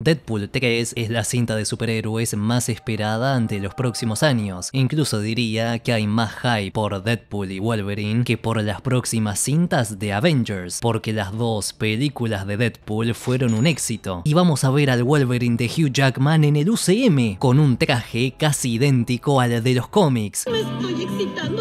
Deadpool 3 es la cinta de superhéroes más esperada ante los próximos años. Incluso diría que hay más hype por Deadpool y Wolverine que por las próximas cintas de Avengers, porque las dos películas de Deadpool fueron un éxito. Y vamos a ver al Wolverine de Hugh Jackman en el UCM, con un traje casi idéntico al de los cómics.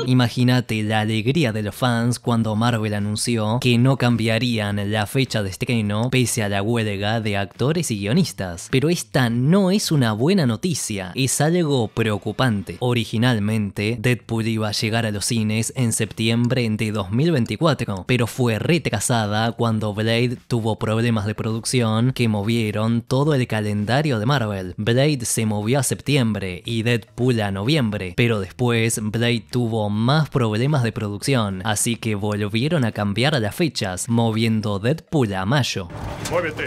Imagínate la alegría de los fans cuando Marvel anunció que no cambiarían la fecha de estreno pese a la huelga de actores y guionistas pero esta no es una buena noticia, es algo preocupante. Originalmente, Deadpool iba a llegar a los cines en septiembre de 2024, pero fue retrasada cuando Blade tuvo problemas de producción que movieron todo el calendario de Marvel. Blade se movió a septiembre y Deadpool a noviembre, pero después Blade tuvo más problemas de producción, así que volvieron a cambiar las fechas, moviendo Deadpool a mayo.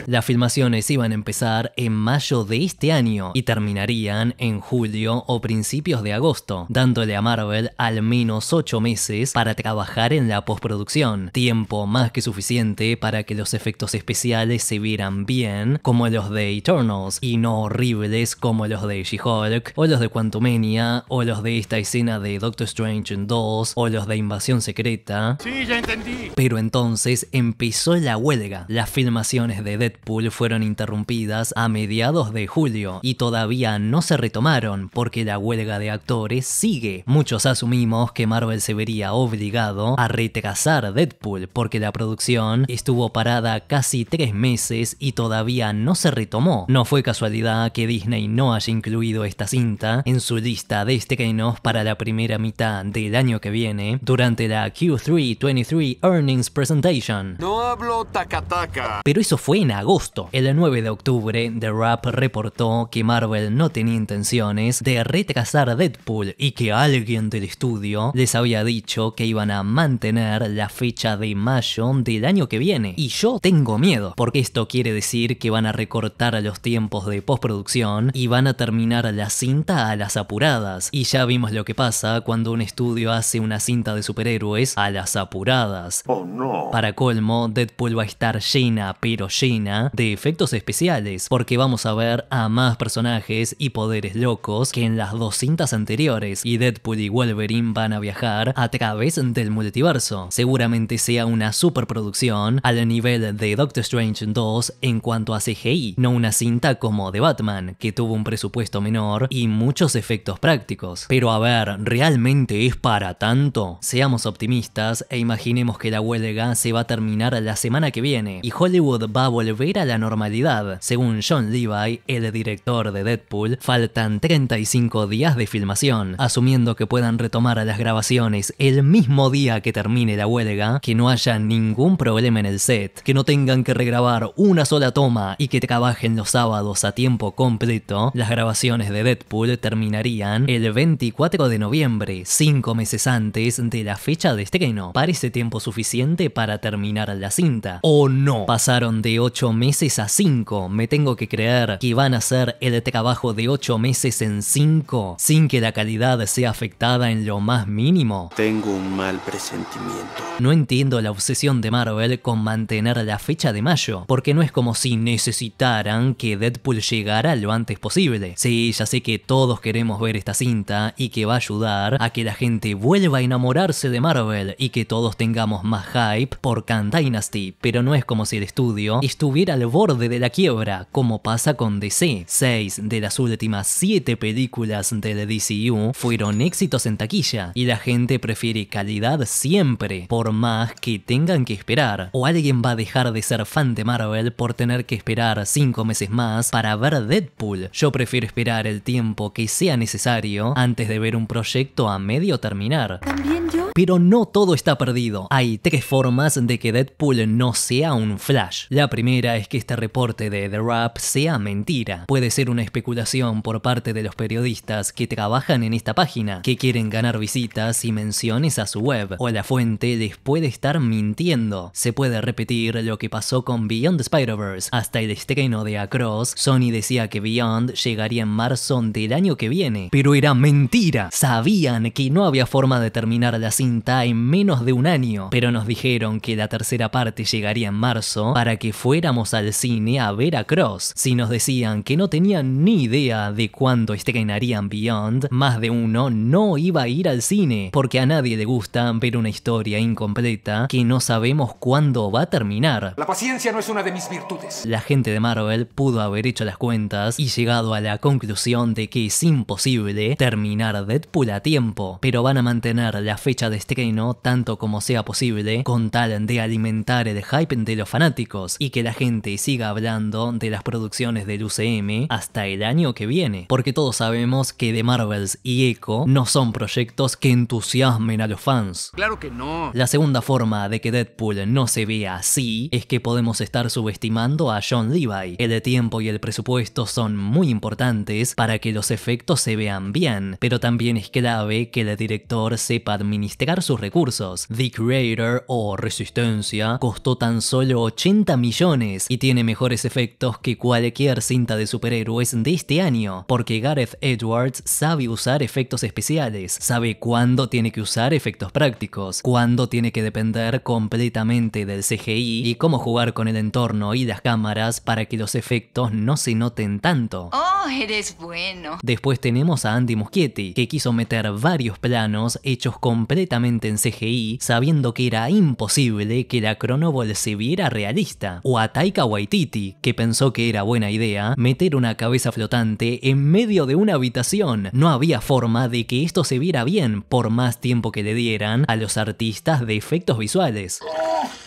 Las filmaciones iban a empezar en mayo de este año y terminarían en julio o principios de agosto, dándole a Marvel al menos 8 meses para trabajar en la postproducción, tiempo más que suficiente para que los efectos especiales se vieran bien como los de Eternals y no horribles como los de She-Hulk o los de Quantumania o los de esta escena de Doctor Strange 2 o los de Invasión Secreta. Sí, ya entendí. Pero entonces empezó la huelga. Las filmaciones de Deadpool fueron interrumpidas a mediados de julio y todavía no se retomaron porque la huelga de actores sigue. Muchos asumimos que Marvel se vería obligado a retrasar Deadpool porque la producción estuvo parada casi tres meses y todavía no se retomó. No fue casualidad que Disney no haya incluido esta cinta en su lista de estrenos para la primera mitad del año que viene durante la Q3 23 Earnings Presentation. No hablo tacataca. Pero eso fue en agosto. El 9 de octubre The Rap reportó que Marvel no tenía intenciones de retrasar Deadpool y que alguien del estudio les había dicho que iban a mantener la fecha de mayo del año que viene. Y yo tengo miedo, porque esto quiere decir que van a recortar los tiempos de postproducción y van a terminar la cinta a las apuradas. Y ya vimos lo que pasa cuando un estudio hace una cinta de superhéroes a las apuradas. Oh no. Para colmo, Deadpool va a estar llena, pero llena, de efectos especiales porque vamos a ver a más personajes y poderes locos que en las dos cintas anteriores, y Deadpool y Wolverine van a viajar a través del multiverso. Seguramente sea una superproducción al nivel de Doctor Strange 2 en cuanto a CGI, no una cinta como de Batman, que tuvo un presupuesto menor y muchos efectos prácticos. Pero a ver, ¿realmente es para tanto? Seamos optimistas e imaginemos que la huelga se va a terminar la semana que viene y Hollywood va a volver a la normalidad. Según John Levi, el director de Deadpool, faltan 35 días de filmación, asumiendo que puedan retomar las grabaciones el mismo día que termine la huelga, que no haya ningún problema en el set, que no tengan que regrabar una sola toma y que trabajen los sábados a tiempo completo, las grabaciones de Deadpool terminarían el 24 de noviembre, 5 meses antes de la fecha de estreno. Parece tiempo suficiente para terminar la cinta. ¿O no? Pasaron de 8 meses a 5, tengo que creer que van a hacer el trabajo de 8 meses en 5 sin que la calidad sea afectada en lo más mínimo? Tengo un mal presentimiento. No entiendo la obsesión de Marvel con mantener la fecha de mayo, porque no es como si necesitaran que Deadpool llegara lo antes posible. Sí, ya sé que todos queremos ver esta cinta y que va a ayudar a que la gente vuelva a enamorarse de Marvel y que todos tengamos más hype por Khan Dynasty, pero no es como si el estudio estuviera al borde de la quiebra como pasa con DC. Seis de las últimas siete películas del DCU fueron éxitos en taquilla y la gente prefiere calidad siempre, por más que tengan que esperar. O alguien va a dejar de ser fan de Marvel por tener que esperar cinco meses más para ver Deadpool. Yo prefiero esperar el tiempo que sea necesario antes de ver un proyecto a medio terminar. ¿También yo? Pero no todo está perdido. Hay tres formas de que Deadpool no sea un Flash. La primera es que este reporte de The sea mentira. Puede ser una especulación por parte de los periodistas que trabajan en esta página, que quieren ganar visitas y menciones a su web, o la fuente les puede estar mintiendo. Se puede repetir lo que pasó con Beyond Spider-Verse. Hasta el estreno de Across, Sony decía que Beyond llegaría en marzo del año que viene, pero era mentira. Sabían que no había forma de terminar la cinta en menos de un año, pero nos dijeron que la tercera parte llegaría en marzo para que fuéramos al cine a ver Across si nos decían que no tenían ni idea de cuándo estrenarían Beyond, más de uno no iba a ir al cine, porque a nadie le gusta ver una historia incompleta que no sabemos cuándo va a terminar. La paciencia no es una de mis virtudes. La gente de Marvel pudo haber hecho las cuentas y llegado a la conclusión de que es imposible terminar Deadpool a tiempo, pero van a mantener la fecha de estreno tanto como sea posible con tal de alimentar el hype de los fanáticos y que la gente siga hablando de las producciones del UCM hasta el año que viene, porque todos sabemos que The Marvels y Echo no son proyectos que entusiasmen a los fans. Claro que no. La segunda forma de que Deadpool no se vea así es que podemos estar subestimando a John Levi. El tiempo y el presupuesto son muy importantes para que los efectos se vean bien, pero también es clave que el director sepa administrar sus recursos. The Creator o Resistencia costó tan solo 80 millones y tiene mejores efectos que cualquier cinta de superhéroes de este año, porque Gareth Edwards sabe usar efectos especiales, sabe cuándo tiene que usar efectos prácticos, cuándo tiene que depender completamente del CGI y cómo jugar con el entorno y las cámaras para que los efectos no se noten tanto. ¡Oh, eres bueno! Después tenemos a Andy Muschietti, que quiso meter varios planos hechos completamente en CGI, sabiendo que era imposible que la Chronoball se viera realista, o a Taika Waititi, que pensó que era buena idea meter una cabeza flotante en medio de una habitación. No había forma de que esto se viera bien por más tiempo que le dieran a los artistas de efectos visuales.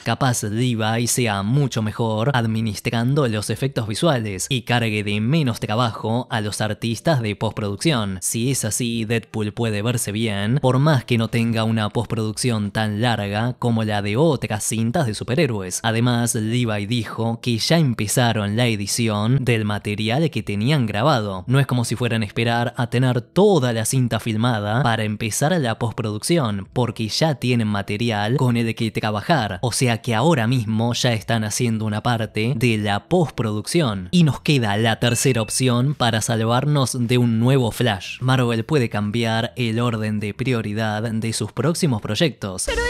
Capaz Levi sea mucho mejor administrando los efectos visuales y cargue de menos trabajo a los artistas de postproducción. Si es así, Deadpool puede verse bien, por más que no tenga una postproducción tan larga como la de otras cintas de superhéroes. Además, Levi dijo que ya empezaron la edición del material que tenían grabado. No es como si fueran a esperar a tener toda la cinta filmada para empezar la postproducción, porque ya tienen material con el que trabajar. O sea, que ahora mismo ya están haciendo una parte de la postproducción. Y nos queda la tercera opción para salvarnos de un nuevo Flash. Marvel puede cambiar el orden de prioridad de sus próximos proyectos. Pero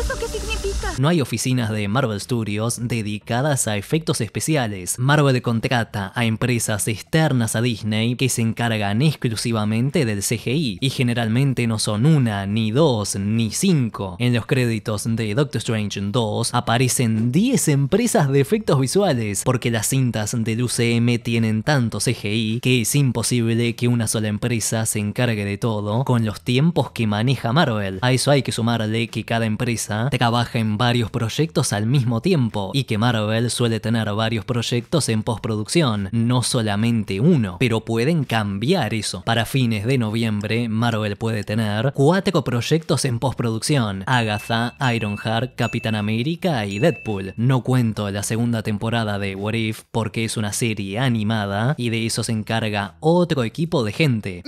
no hay oficinas de Marvel Studios dedicadas a efectos especiales. Marvel contrata a empresas externas a Disney que se encargan exclusivamente del CGI y generalmente no son una, ni dos, ni cinco. En los créditos de Doctor Strange 2 aparecen 10 empresas de efectos visuales porque las cintas del UCM tienen tanto CGI que es imposible que una sola empresa se encargue de todo con los tiempos que maneja Marvel. A eso hay que sumarle que cada empresa trabaja en varios proyectos al mismo tiempo y que Marvel suele tener varios proyectos en postproducción, no solamente uno, pero pueden cambiar eso. Para fines de noviembre, Marvel puede tener cuatro proyectos en postproducción, Agatha, Ironheart, Capitán América y Deadpool. No cuento la segunda temporada de What If porque es una serie animada y de eso se encarga otro equipo de gente.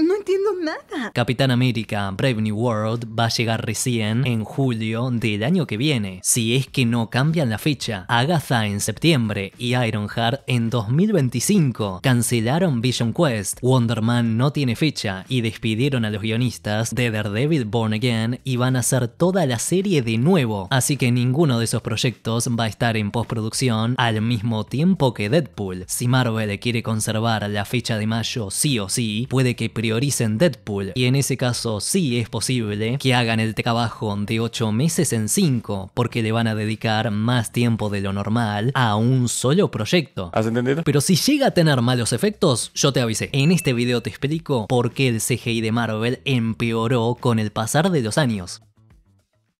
Capitán América Brave New World va a llegar recién en julio del año que viene. Si es que no cambian la fecha, Agatha en septiembre y Ironheart en 2025. Cancelaron Vision Quest, Wonder Man no tiene fecha y despidieron a los guionistas de Daredevil Born Again y van a hacer toda la serie de nuevo. Así que ninguno de esos proyectos va a estar en postproducción al mismo tiempo que Deadpool. Si Marvel quiere conservar la fecha de mayo sí o sí, puede que prioricen Deadpool y en ese caso sí es posible que hagan el trabajo de 8 meses en 5, porque le van a dedicar más tiempo de lo normal a un solo proyecto. ¿Has entendido? Pero si llega a tener malos efectos, yo te avisé. En este video te explico por qué el CGI de Marvel empeoró con el pasar de los años.